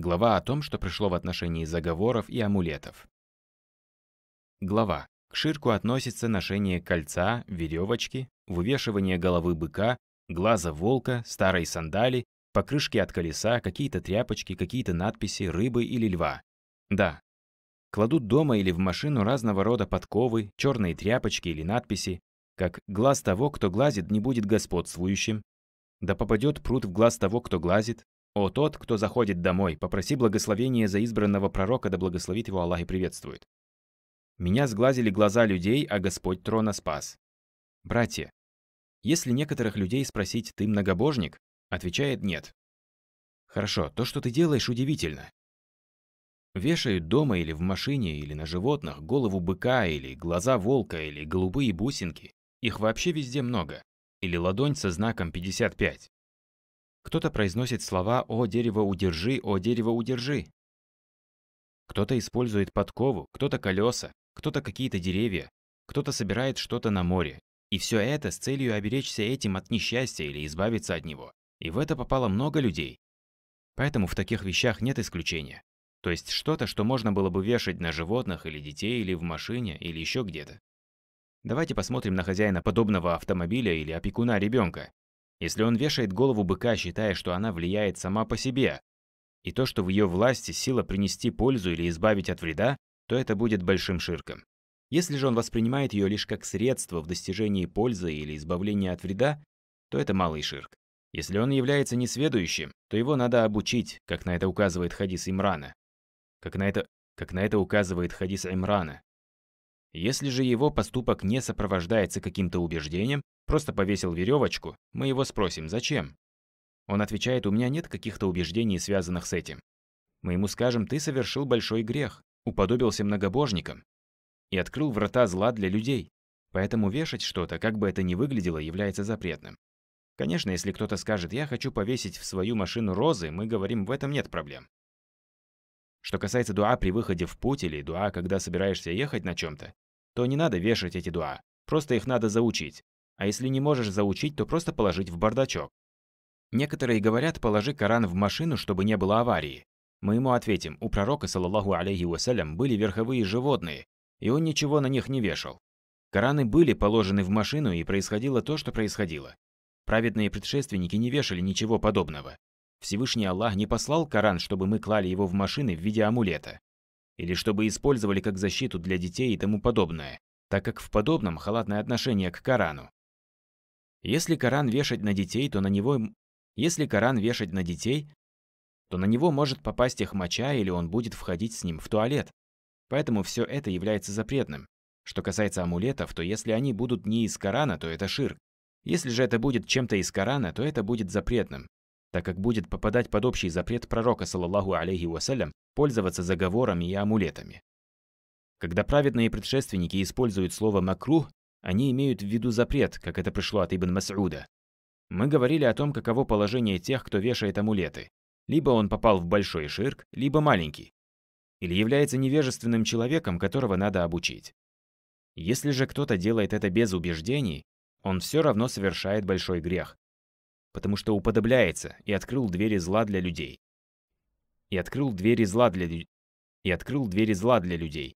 Глава о том, что пришло в отношении заговоров и амулетов. Глава. К ширку относится ношение кольца, веревочки, вывешивание головы быка, глаза волка, старой сандали, покрышки от колеса, какие-то тряпочки, какие-то надписи, рыбы или льва. Да. Кладут дома или в машину разного рода подковы, черные тряпочки или надписи, как «глаз того, кто глазит, не будет господствующим», да попадет пруд в глаз того, кто глазит, «О тот, кто заходит домой, попроси благословения за избранного пророка, да благословит его Аллах и приветствует». Меня сглазили глаза людей, а Господь трона спас. Братья, если некоторых людей спросить «ты многобожник?», отвечает «нет». Хорошо, то, что ты делаешь, удивительно. Вешают дома или в машине, или на животных голову быка, или глаза волка, или голубые бусинки. Их вообще везде много. Или ладонь со знаком 55. Кто-то произносит слова «О, дерево, удержи! О, дерево, удержи!». Кто-то использует подкову, кто-то колеса, кто-то какие-то деревья, кто-то собирает что-то на море. И все это с целью оберечься этим от несчастья или избавиться от него. И в это попало много людей. Поэтому в таких вещах нет исключения. То есть что-то, что можно было бы вешать на животных или детей, или в машине, или еще где-то. Давайте посмотрим на хозяина подобного автомобиля или опекуна ребенка. Если он вешает голову быка, считая, что она влияет сама по себе, и то, что в ее власти сила принести пользу или избавить от вреда, то это будет большим ширком. Если же он воспринимает ее лишь как средство в достижении пользы или избавления от вреда, то это малый ширк. Если он является несведущим, то его надо обучить, как на это указывает хадис Имрана. Как на это, как на это указывает хадис Имрана. Если же его поступок не сопровождается каким-то убеждением, Просто повесил веревочку, мы его спросим, зачем? Он отвечает, у меня нет каких-то убеждений, связанных с этим. Мы ему скажем, ты совершил большой грех, уподобился многобожникам и открыл врата зла для людей. Поэтому вешать что-то, как бы это ни выглядело, является запретным. Конечно, если кто-то скажет «я хочу повесить в свою машину розы», мы говорим «в этом нет проблем». Что касается дуа при выходе в путь или дуа, когда собираешься ехать на чем-то, то не надо вешать эти дуа, просто их надо заучить, а если не можешь заучить, то просто положить в бардачок. Некоторые говорят, положи Коран в машину, чтобы не было аварии. Мы ему ответим, у пророка, саллаллаху алейхи вассалям, были верховые животные, и он ничего на них не вешал. Кораны были положены в машину, и происходило то, что происходило. Праведные предшественники не вешали ничего подобного. Всевышний Аллах не послал Коран, чтобы мы клали его в машины в виде амулета. Или чтобы использовали как защиту для детей и тому подобное, так как в подобном халатное отношение к Корану. Если Коран вешать на детей, то на него... Если Коран вешать на детей, то на него может попасть их моча или он будет входить с ним в туалет. Поэтому все это является запретным. Что касается амулетов, то если они будут не из Корана, то это ширк. Если же это будет чем-то из Корана, то это будет запретным, так как будет попадать под общий запрет пророка, саллаллаху алейхи вассалям, пользоваться заговорами и амулетами. Когда праведные предшественники используют слово «макрух», они имеют в виду запрет, как это пришло от Ибн Мас'уда. Мы говорили о том, каково положение тех, кто вешает амулеты. Либо он попал в большой ширк, либо маленький. Или является невежественным человеком, которого надо обучить. Если же кто-то делает это без убеждений, он все равно совершает большой грех, потому что уподобляется и открыл двери зла для людей. И открыл двери зла для и открыл двери зла для людей.